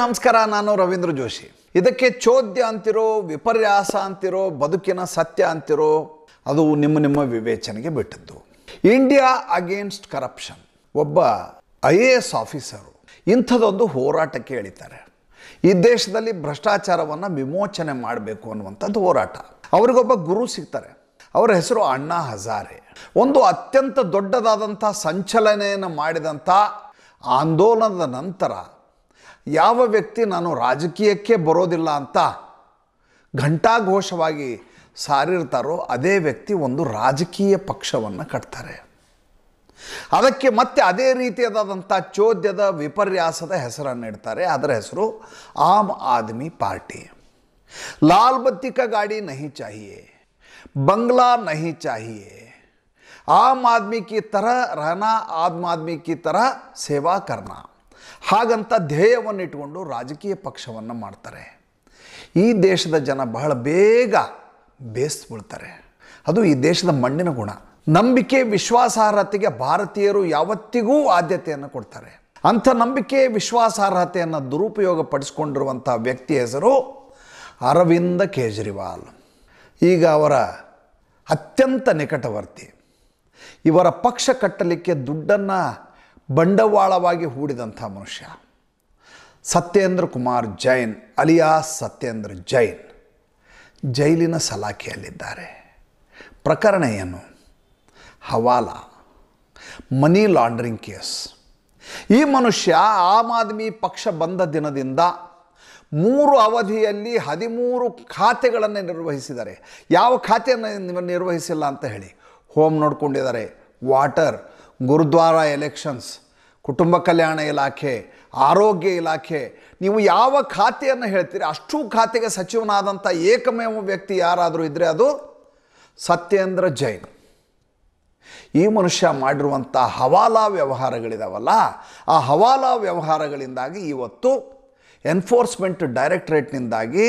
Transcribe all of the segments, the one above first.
ನಮಸ್ಕಾರ ನಾನು ರವೀಂದ್ರ ಜೋಶಿ ಇದಕ್ಕೆ ಚೋದ್ಯ ಅಂತಿರೋ ವಿಪರ್ಯಾಸ ಅಂತಿರೋ ಬದುಕಿನ ಸತ್ಯ ಅಂತಿರೋ ಅದು ನಿಮ್ಮ ನಿಮ್ಮ ವಿವೇಚನೆಗೆ ಬಿಟ್ಟದ್ದು ಇಂಡಿಯಾ ಅಗೇನ್ಸ್ಟ್ ಕರಪ್ಷನ್ ಒಬ್ಬ ಐ ಎ ಎಸ್ ಆಫೀಸರು ಇಂಥದ್ದೊಂದು ಹೋರಾಟಕ್ಕೆ ಎಳಿತಾರೆ ಈ ದೇಶದಲ್ಲಿ ಭ್ರಷ್ಟಾಚಾರವನ್ನು ವಿಮೋಚನೆ ಮಾಡಬೇಕು ಅನ್ನುವಂಥದ್ದು ಹೋರಾಟ ಅವರಿಗೊಬ್ಬ ಗುರು ಸಿಗ್ತಾರೆ ಅವರ ಹೆಸರು ಅಣ್ಣಾ ಹಜಾರೆ ಒಂದು ಅತ್ಯಂತ ದೊಡ್ಡದಾದಂಥ ಸಂಚಲನೆಯನ್ನು ಮಾಡಿದಂಥ ಆಂದೋಲನದ ನಂತರ ಯಾವ ವ್ಯಕ್ತಿ ನಾನು ರಾಜಕೀಯಕ್ಕೆ ಬರೋದಿಲ್ಲ ಅಂತ ಘಂಟಾಘೋಷವಾಗಿ ಸಾರಿರ್ತಾರೋ ಅದೇ ವ್ಯಕ್ತಿ ಒಂದು ರಾಜಕೀಯ ಪಕ್ಷವನ್ನು ಕಟ್ತಾರೆ ಅದಕ್ಕೆ ಮತ್ತೆ ಅದೇ ರೀತಿಯಾದಂಥ ಚೋದ್ಯದ ವಿಪರ್ಯಾಸದ ಹೆಸರನ್ನು ಇಡ್ತಾರೆ ಅದರ ಹೆಸರು ಆಮ್ ಆದ್ಮಿ ಪಾರ್ಟಿ ಲಾಲ್ ಬತ್ತಿ ಗಾಡಿ ನಹಿ ಚಾಹಿಯೇ ಬಂಗ್ಲಾ ನಹಿ ಚಾಹಿಯೇ ಆಮ್ ಆದ್ಮಿ ಕಿ ತರ ರಹನಾ ಆಮ್ ಆದ್ಮಿ ಕಿ ತರ ಸೇವಾ ಕರ್ನಾ ಹಾಗಂತ ಧ್ಯೇಯವನ್ನು ಇಟ್ಟುಕೊಂಡು ರಾಜಕೀಯ ಪಕ್ಷವನ್ನು ಮಾಡ್ತಾರೆ ಈ ದೇಶದ ಜನ ಬಹಳ ಬೇಗ ಬೇಯಿಸ್ಬಿಡ್ತಾರೆ ಅದು ಈ ದೇಶದ ಮಣ್ಣಿನ ಗುಣ ನಂಬಿಕೆ ವಿಶ್ವಾಸಾರ್ಹತೆಗೆ ಭಾರತೀಯರು ಯಾವತ್ತಿಗೂ ಆದ್ಯತೆಯನ್ನು ಕೊಡ್ತಾರೆ ಅಂಥ ನಂಬಿಕೆ ವಿಶ್ವಾಸಾರ್ಹತೆಯನ್ನು ದುರುಪಯೋಗ ಪಡಿಸ್ಕೊಂಡಿರುವಂಥ ವ್ಯಕ್ತಿ ಹೆಸರು ಅರವಿಂದ ಕೇಜ್ರಿವಾಲ್ ಈಗ ಅವರ ಅತ್ಯಂತ ನಿಕಟವರ್ತಿ ಇವರ ಪಕ್ಷ ಕಟ್ಟಲಿಕ್ಕೆ ದುಡ್ಡನ್ನು ಬಂಡವಾಳವಾಗಿ ಹೂಡಿದಂಥ ಮನುಷ್ಯ ಸತ್ಯೇಂದ್ರ ಕುಮಾರ್ ಜೈನ್ ಅಲಿಯಾಸ್ ಸತ್ಯೇಂದ್ರ ಜೈನ್ ಜೈಲಿನ ಸಲಾಖೆಯಲ್ಲಿದ್ದಾರೆ ಪ್ರಕರಣ ಏನು ಹವಾಲ ಮನಿ ಲಾಂಡ್ರಿಂಗ್ ಕೇಸ್ ಈ ಮನುಷ್ಯ ಆಮ್ ಆದ್ಮಿ ಪಕ್ಷ ಬಂದ ದಿನದಿಂದ ಮೂರು ಅವಧಿಯಲ್ಲಿ ಹದಿಮೂರು ಖಾತೆಗಳನ್ನು ನಿರ್ವಹಿಸಿದ್ದಾರೆ ಯಾವ ಖಾತೆಯನ್ನು ನಿರ್ವಹಿಸಿಲ್ಲ ಅಂತ ಹೇಳಿ ಹೋಮ್ ನೋಡ್ಕೊಂಡಿದ್ದಾರೆ ವಾಟರ್ ಗುರುದ್ವಾರ ಎಲೆಕ್ಷನ್ಸ್ ಕುಟುಂಬ ಕಲ್ಯಾಣ ಇಲಾಖೆ ಆರೋಗ್ಯ ಇಲಾಖೆ ನೀವು ಯಾವ ಖಾತೆಯನ್ನು ಹೇಳ್ತೀರಿ ಅಷ್ಟು ಖಾತೆಗೆ ಸಚಿವನಾದಂಥ ಏಕಮೇವ ವ್ಯಕ್ತಿ ಯಾರಾದರೂ ಇದ್ದರೆ ಅದು ಸತ್ಯೇಂದ್ರ ಜೈನ್ ಈ ಮನುಷ್ಯ ಮಾಡಿರುವಂಥ ಹವಾಲಾ ವ್ಯವಹಾರಗಳಿದಾವಲ್ಲ ಆ ಹವಾಲಾ ವ್ಯವಹಾರಗಳಿಂದಾಗಿ ಇವತ್ತು ಎನ್ಫೋರ್ಸ್ಮೆಂಟ್ ಡೈರೆಕ್ಟ್ರೇಟ್ನಿಂದಾಗಿ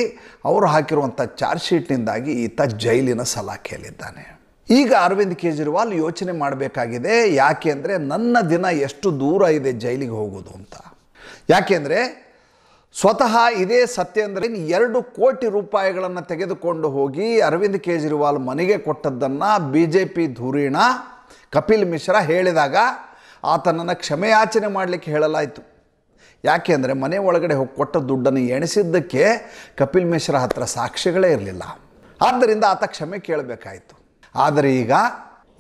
ಅವರು ಹಾಕಿರುವಂಥ ಚಾರ್ಜ್ ಶೀಟ್ನಿಂದಾಗಿ ಈತ ಜೈಲಿನ ಸಲಾಖೆಯಲ್ಲಿದ್ದಾನೆ ಈಗ ಅರವಿಂದ್ ಕೇಜ್ರಿವಾಲ್ ಯೋಚನೆ ಮಾಡಬೇಕಾಗಿದೆ ಯಾಕೆ ಅಂದರೆ ನನ್ನ ದಿನ ಎಷ್ಟು ದೂರ ಇದೆ ಜೈಲಿಗೆ ಹೋಗೋದು ಅಂತ ಯಾಕೆಂದರೆ ಸ್ವತಃ ಇದೇ ಸತ್ಯೇಂದ್ರ ಎರಡು ಕೋಟಿ ರೂಪಾಯಿಗಳನ್ನು ತೆಗೆದುಕೊಂಡು ಹೋಗಿ ಅರವಿಂದ್ ಕೇಜ್ರಿವಾಲ್ ಮನೆಗೆ ಕೊಟ್ಟದ್ದನ್ನು ಬಿ ಜೆ ಪಿ ಧುರೀಣ ಕಪಿಲ್ ಮಿಶ್ರಾ ಹೇಳಿದಾಗ ಆತನನ್ನು ಕ್ಷಮೆಯಾಚನೆ ಮಾಡಲಿಕ್ಕೆ ಹೇಳಲಾಯಿತು ಯಾಕೆ ಅಂದರೆ ಮನೆ ಒಳಗಡೆ ಹೋಗಿ ಕೊಟ್ಟ ದುಡ್ಡನ್ನು ಎಣಿಸಿದ್ದಕ್ಕೆ ಕಪಿಲ್ ಮಿಶ್ರಾ ಹತ್ರ ಸಾಕ್ಷಿಗಳೇ ಇರಲಿಲ್ಲ ಆದ್ದರಿಂದ ಆತ ಕ್ಷಮೆ ಕೇಳಬೇಕಾಯಿತು ಆದರೆ ಈಗ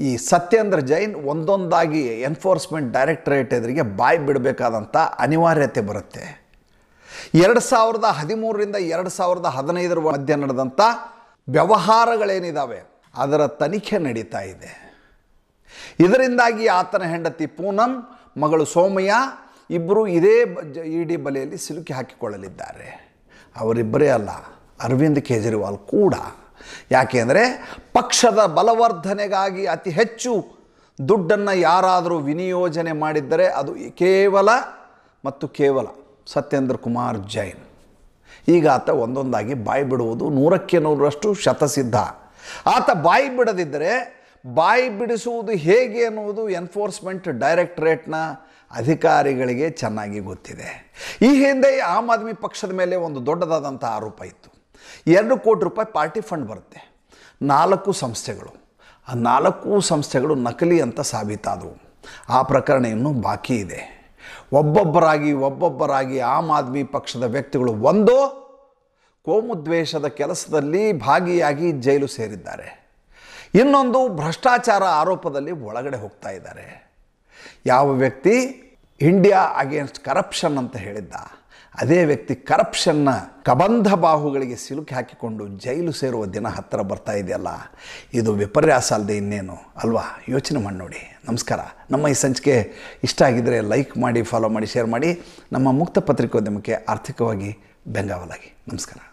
ಈ ಸತ್ಯೇಂದ್ರ ಜೈನ್ ಒಂದೊಂದಾಗಿ ಎನ್ಫೋರ್ಸ್ಮೆಂಟ್ ಡೈರೆಕ್ಟರೇಟ್ ಎದುರಿಗೆ ಬಾಯಿ ಬಿಡಬೇಕಾದಂಥ ಅನಿವಾರ್ಯತೆ ಬರುತ್ತೆ ಎರಡು ಸಾವಿರದ ಹದಿಮೂರರಿಂದ ಎರಡು ಸಾವಿರದ ಹದಿನೈದರ ಮಧ್ಯೆ ನಡೆದಂಥ ವ್ಯವಹಾರಗಳೇನಿದ್ದಾವೆ ಅದರ ತನಿಖೆ ನಡೀತಾ ಇದೆ ಇದರಿಂದಾಗಿ ಆತನ ಹೆಂಡತಿ ಪೂನಂ ಮಗಳು ಸೋಮಯ್ಯ ಇಬ್ಬರು ಇದೇ ಇ ಡಿ ಬಲೆಯಲ್ಲಿ ಸಿಲುಕಿ ಹಾಕಿಕೊಳ್ಳಲಿದ್ದಾರೆ ಅವರಿಬ್ಬರೇ ಅಲ್ಲ ಅರವಿಂದ್ ಕೇಜ್ರಿವಾಲ್ ಕೂಡ ಯಾಕೆಂದರೆ ಪಕ್ಷದ ಬಲವರ್ಧನೆಗಾಗಿ ಅತಿ ಹೆಚ್ಚು ದುಡ್ಡನ್ನು ಯಾರಾದರೂ ವಿನಿಯೋಜನೆ ಮಾಡಿದ್ದರೆ ಅದು ಕೇವಲ ಮತ್ತು ಕೇವಲ ಸತ್ಯೇಂದ್ರ ಕುಮಾರ್ ಜೈನ್ ಈಗ ಆತ ಒಂದೊಂದಾಗಿ ಬಾಯಿ ಬಿಡುವುದು ನೂರಕ್ಕೆ ನೂರರಷ್ಟು ಶತಸಿದ್ಧ ಆತ ಬಾಯಿ ಬಿಡದಿದ್ದರೆ ಬಾಯಿ ಬಿಡಿಸುವುದು ಹೇಗೆ ಅನ್ನುವುದು ಎನ್ಫೋರ್ಸ್ಮೆಂಟ್ ಡೈರೆಕ್ಟರೇಟ್ನ ಅಧಿಕಾರಿಗಳಿಗೆ ಚೆನ್ನಾಗಿ ಗೊತ್ತಿದೆ ಈ ಹಿಂದೆ ಆಮ್ ಆದ್ಮಿ ಪಕ್ಷದ ಮೇಲೆ ಒಂದು ದೊಡ್ಡದಾದಂಥ ಆರೋಪ ಇತ್ತು ಎರಡು ಕೋಟಿ ರೂಪಾಯಿ ಪಾರ್ಟಿ ಫಂಡ್ ಬರುತ್ತೆ ನಾಲ್ಕು ಸಂಸ್ಥೆಗಳು ಆ ನಾಲ್ಕು ಸಂಸ್ಥೆಗಳು ನಕಲಿ ಅಂತ ಸಾಬೀತಾದವು ಆ ಪ್ರಕರಣ ಇನ್ನೂ ಬಾಕಿ ಇದೆ ಒಬ್ಬೊಬ್ಬರಾಗಿ ಒಬ್ಬೊಬ್ಬರಾಗಿ ಆಮ್ ಆದ್ಮಿ ಪಕ್ಷದ ವ್ಯಕ್ತಿಗಳು ಒಂದು ಕೋಮುದ್ವೇಷದ ಕೆಲಸದಲ್ಲಿ ಭಾಗಿಯಾಗಿ ಜೈಲು ಸೇರಿದ್ದಾರೆ ಇನ್ನೊಂದು ಭ್ರಷ್ಟಾಚಾರ ಆರೋಪದಲ್ಲಿ ಒಳಗಡೆ ಹೋಗ್ತಾ ಇದ್ದಾರೆ ಯಾವ ವ್ಯಕ್ತಿ ಇಂಡಿಯಾ ಅಗೇನ್ಸ್ಟ್ ಕರಪ್ಷನ್ ಅಂತ ಹೇಳಿದ್ದ ಅದೇ ವ್ಯಕ್ತಿ ಕರಪ್ಷನ್ನ ಕಬಂಧ ಬಾಹುಗಳಿಗೆ ಸಿಲುಕಿ ಹಾಕಿಕೊಂಡು ಜೈಲು ಸೇರುವ ದಿನ ಹತ್ತಿರ ಬರ್ತಾ ಇದೆಯಲ್ಲ ಇದು ವಿಪರ್ಯಾಸ ಅಲ್ಲದೆ ಇನ್ನೇನು ಅಲ್ವಾ ಯೋಚನೆ ಮಾಡಿ ನೋಡಿ ನಮಸ್ಕಾರ ನಮ್ಮ ಈ ಸಂಚಿಕೆ ಇಷ್ಟ ಆಗಿದ್ದರೆ ಲೈಕ್ ಮಾಡಿ ಫಾಲೋ ಮಾಡಿ ಶೇರ್ ಮಾಡಿ ನಮ್ಮ ಮುಕ್ತ ಪತ್ರಿಕೋದ್ಯಮಕ್ಕೆ ಆರ್ಥಿಕವಾಗಿ ಬೆಂಗಾವಲಾಗಿ ನಮಸ್ಕಾರ